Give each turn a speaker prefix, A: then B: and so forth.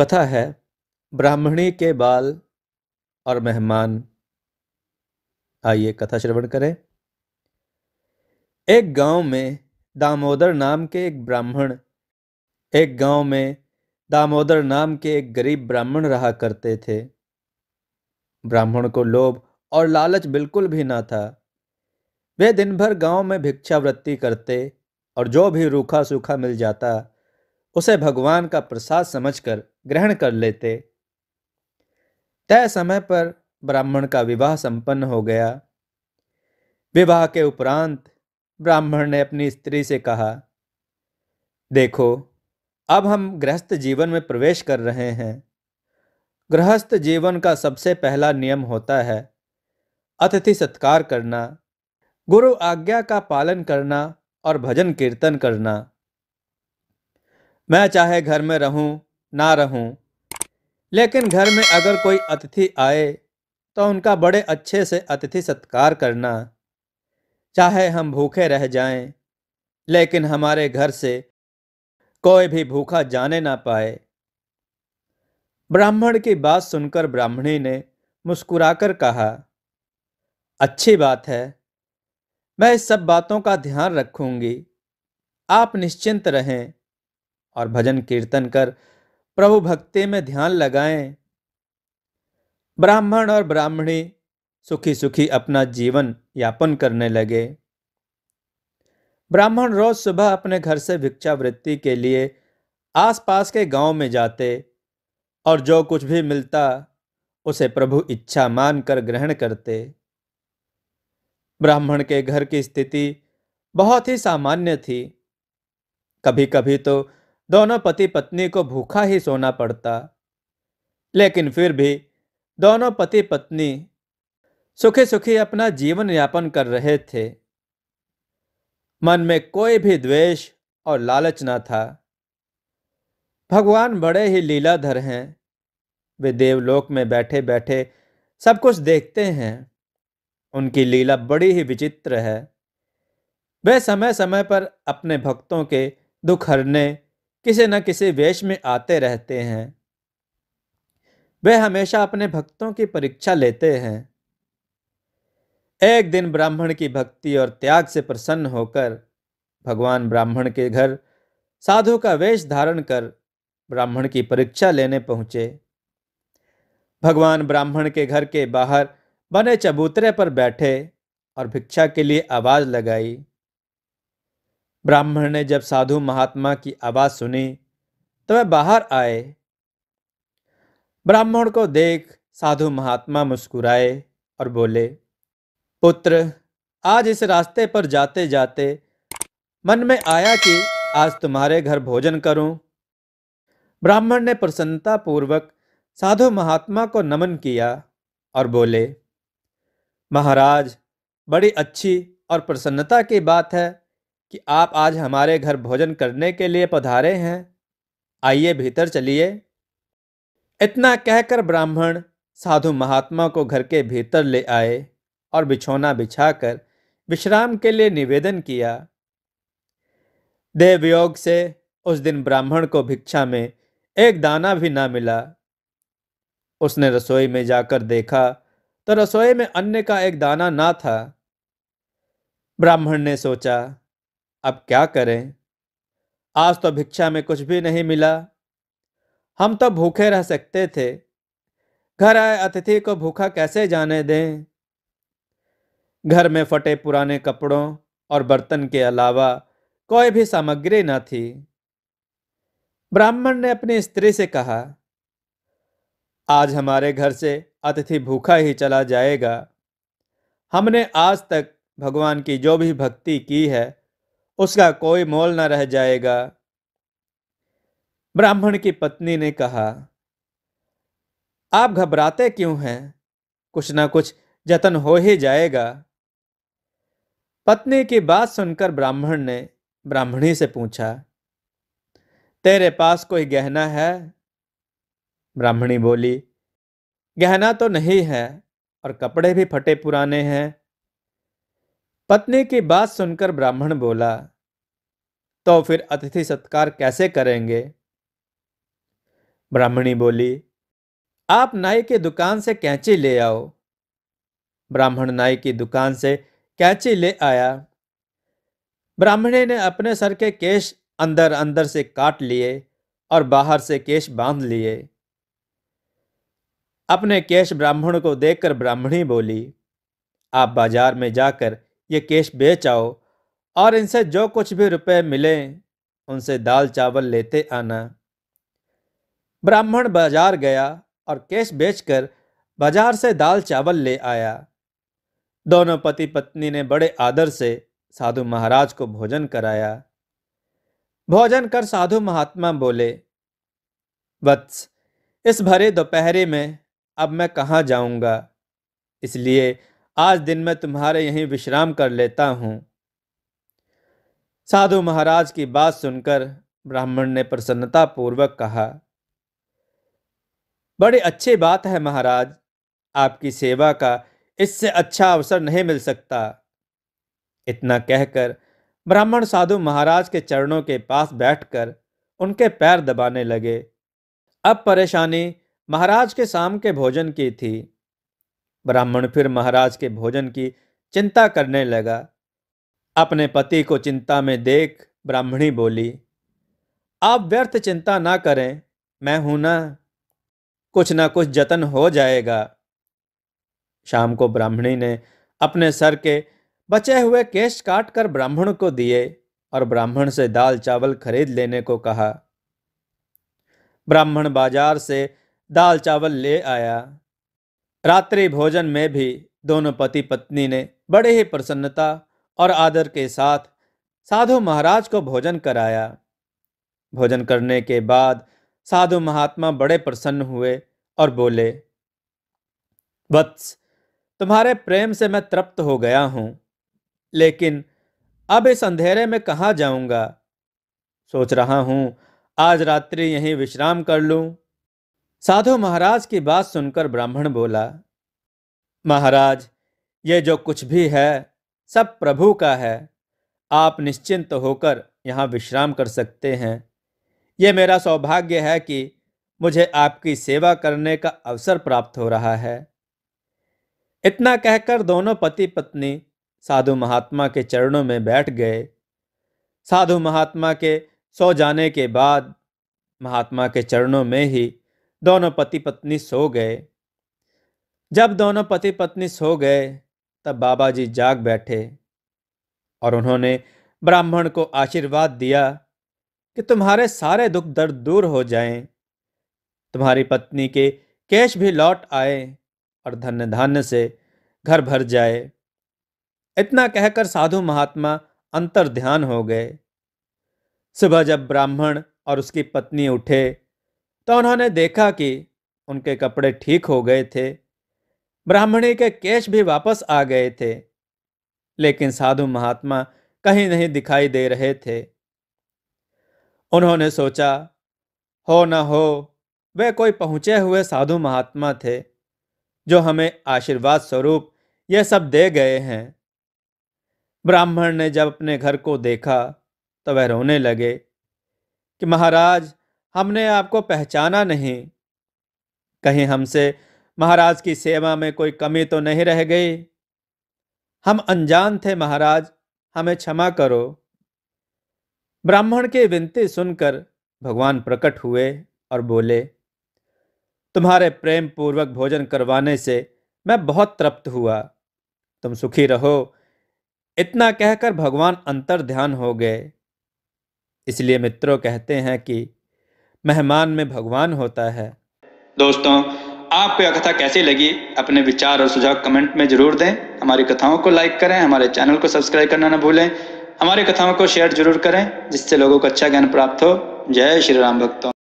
A: कथा है ब्राह्मणी के बाल और मेहमान आइए कथा श्रवण करें एक गांव में दामोदर नाम के एक ब्राह्मण एक गांव में दामोदर नाम के एक गरीब ब्राह्मण रहा करते थे ब्राह्मण को लोभ और लालच बिल्कुल भी ना था वे दिन भर गांव में भिक्षावृत्ति करते और जो भी रूखा सूखा मिल जाता उसे भगवान का प्रसाद समझकर ग्रहण कर लेते तय समय पर ब्राह्मण का विवाह संपन्न हो गया विवाह के उपरांत ब्राह्मण ने अपनी स्त्री से कहा देखो अब हम गृहस्थ जीवन में प्रवेश कर रहे हैं गृहस्थ जीवन का सबसे पहला नियम होता है अतिथि सत्कार करना गुरु आज्ञा का पालन करना और भजन कीर्तन करना मैं चाहे घर में रहूं ना रहूं लेकिन घर में अगर कोई अतिथि आए तो उनका बड़े अच्छे से अतिथि सत्कार करना चाहे हम भूखे रह जाएं, लेकिन हमारे घर से कोई भी भूखा जाने ना पाए ब्राह्मण की बात सुनकर ब्राह्मणी ने मुस्कुराकर कहा अच्छी बात है मैं इस सब बातों का ध्यान रखूंगी आप निश्चिंत रहें और भजन कीर्तन कर प्रभु भक्ति में ध्यान लगाएं ब्राह्मण और ब्राह्मणी सुखी सुखी अपना जीवन यापन करने लगे ब्राह्मण रोज सुबह अपने घर से भिक्षावृत्ति के लिए आसपास के गांव में जाते और जो कुछ भी मिलता उसे प्रभु इच्छा मानकर ग्रहण करते ब्राह्मण के घर की स्थिति बहुत ही सामान्य थी कभी कभी तो दोनों पति पत्नी को भूखा ही सोना पड़ता लेकिन फिर भी दोनों पति पत्नी सुखी सुखी अपना जीवन यापन कर रहे थे मन में कोई भी द्वेष और लालच न था भगवान बड़े ही लीलाधर हैं वे देवलोक में बैठे बैठे सब कुछ देखते हैं उनकी लीला बड़ी ही विचित्र है वे समय समय पर अपने भक्तों के दुख हरने किसी न किसी वेश में आते रहते हैं वे हमेशा अपने भक्तों की परीक्षा लेते हैं एक दिन ब्राह्मण की भक्ति और त्याग से प्रसन्न होकर भगवान ब्राह्मण के घर साधु का वेश धारण कर ब्राह्मण की परीक्षा लेने पहुंचे भगवान ब्राह्मण के घर के बाहर बने चबूतरे पर बैठे और भिक्षा के लिए आवाज लगाई ब्राह्मण ने जब साधु महात्मा की आवाज सुनी तो वह बाहर आए ब्राह्मण को देख साधु महात्मा मुस्कुराए और बोले पुत्र आज इस रास्ते पर जाते जाते मन में आया कि आज तुम्हारे घर भोजन करूं ब्राह्मण ने प्रसन्नता पूर्वक साधु महात्मा को नमन किया और बोले महाराज बड़ी अच्छी और प्रसन्नता की बात है कि आप आज हमारे घर भोजन करने के लिए पधारे हैं आइए भीतर चलिए इतना कहकर ब्राह्मण साधु महात्मा को घर के भीतर ले आए और बिछौना बिछाकर विश्राम के लिए निवेदन किया देवयोग से उस दिन ब्राह्मण को भिक्षा में एक दाना भी ना मिला उसने रसोई में जाकर देखा तो रसोई में अन्न का एक दाना ना था ब्राह्मण ने सोचा अब क्या करें आज तो भिक्षा में कुछ भी नहीं मिला हम तो भूखे रह सकते थे घर आए अतिथि को भूखा कैसे जाने दें घर में फटे पुराने कपड़ों और बर्तन के अलावा कोई भी सामग्री न थी ब्राह्मण ने अपनी स्त्री से कहा आज हमारे घर से अतिथि भूखा ही चला जाएगा हमने आज तक भगवान की जो भी भक्ति की है उसका कोई मोल न रह जाएगा ब्राह्मण की पत्नी ने कहा आप घबराते क्यों हैं कुछ ना कुछ जतन हो ही जाएगा पत्नी की बात सुनकर ब्राह्मण ने ब्राह्मणी से पूछा तेरे पास कोई गहना है ब्राह्मणी बोली गहना तो नहीं है और कपड़े भी फटे पुराने हैं पत्नी की बात सुनकर ब्राह्मण बोला तो फिर अतिथि सत्कार कैसे करेंगे ब्राह्मणी बोली आप नाई की दुकान से कैंची ले आओ ब्राह्मण नाई की दुकान से कैंची ले आया ब्राह्मणी ने अपने सर के केश अंदर अंदर से काट लिए और बाहर से केश बांध लिए अपने केश ब्राह्मण को देखकर ब्राह्मणी बोली आप बाजार में जाकर ये केश बेच आओ और इनसे जो कुछ भी रुपए मिलें उनसे दाल चावल लेते आना ब्राह्मण बाजार गया और केश बेचकर बाजार से दाल चावल ले आया दोनों पति पत्नी ने बड़े आदर से साधु महाराज को भोजन कराया भोजन कर साधु महात्मा बोले वत्स इस भरे दोपहरे में अब मैं कहाँ जाऊंगा इसलिए आज दिन मैं तुम्हारे यहीं विश्राम कर लेता हूँ साधु महाराज की बात सुनकर ब्राह्मण ने प्रसन्नता पूर्वक कहा बड़ी अच्छी बात है महाराज आपकी सेवा का इससे अच्छा अवसर नहीं मिल सकता इतना कहकर ब्राह्मण साधु महाराज के चरणों के पास बैठकर उनके पैर दबाने लगे अब परेशानी महाराज के शाम के भोजन की थी ब्राह्मण फिर महाराज के भोजन की चिंता करने लगा अपने पति को चिंता में देख ब्राह्मणी बोली आप व्यर्थ चिंता ना करें मैं हूं ना कुछ ना कुछ जतन हो जाएगा शाम को ब्राह्मणी ने अपने सर के बचे हुए केश काट कर ब्राह्मण को दिए और ब्राह्मण से दाल चावल खरीद लेने को कहा ब्राह्मण बाजार से दाल चावल ले आया रात्रि भोजन में भी दोनों पति पत्नी ने बड़े ही प्रसन्नता और आदर के साथ साधु महाराज को भोजन कराया भोजन करने के बाद साधु महात्मा बड़े प्रसन्न हुए और बोले वत्स तुम्हारे प्रेम से मैं तृप्त हो गया हूँ लेकिन अब इस अंधेरे में कहाँ जाऊँगा सोच रहा हूँ आज रात्रि यहीं विश्राम कर लूँ साधु महाराज की बात सुनकर ब्राह्मण बोला महाराज ये जो कुछ भी है सब प्रभु का है आप निश्चिंत तो होकर यहाँ विश्राम कर सकते हैं ये मेरा सौभाग्य है कि मुझे आपकी सेवा करने का अवसर प्राप्त हो रहा है इतना कहकर दोनों पति पत्नी साधु महात्मा के चरणों में बैठ गए साधु महात्मा के सो जाने के बाद महात्मा के चरणों में ही दोनों पति पत्नी सो गए जब दोनों पति पत्नी सो गए तब बाबा जी जाग बैठे और उन्होंने ब्राह्मण को आशीर्वाद दिया कि तुम्हारे सारे दुख दर्द दूर हो जाएं, तुम्हारी पत्नी के केश भी लौट आए और धन्य धान्य से घर भर जाए इतना कहकर साधु महात्मा अंतर ध्यान हो गए सुबह जब ब्राह्मण और उसकी पत्नी उठे तो उन्होंने देखा कि उनके कपड़े ठीक हो गए थे ब्राह्मणी के केश भी वापस आ गए थे लेकिन साधु महात्मा कहीं नहीं दिखाई दे रहे थे उन्होंने सोचा हो न हो वे कोई पहुंचे हुए साधु महात्मा थे जो हमें आशीर्वाद स्वरूप यह सब दे गए हैं ब्राह्मण ने जब अपने घर को देखा तो वह रोने लगे कि महाराज हमने आपको पहचाना नहीं कहीं हमसे महाराज की सेवा में कोई कमी तो नहीं रह गई हम अनजान थे महाराज हमें क्षमा करो ब्राह्मण की विनती सुनकर भगवान प्रकट हुए और बोले तुम्हारे प्रेम पूर्वक भोजन करवाने से मैं बहुत तृप्त हुआ तुम सुखी रहो इतना कहकर भगवान अंतर ध्यान हो गए इसलिए मित्रों कहते हैं कि मेहमान में भगवान होता है दोस्तों आपको यह कथा कैसी लगी अपने विचार और सुझाव कमेंट में जरूर दें हमारी कथाओं को लाइक करें हमारे चैनल को सब्सक्राइब करना ना भूलें हमारी कथाओं को शेयर जरूर करें जिससे लोगों को अच्छा ज्ञान प्राप्त हो जय श्री राम भक्तों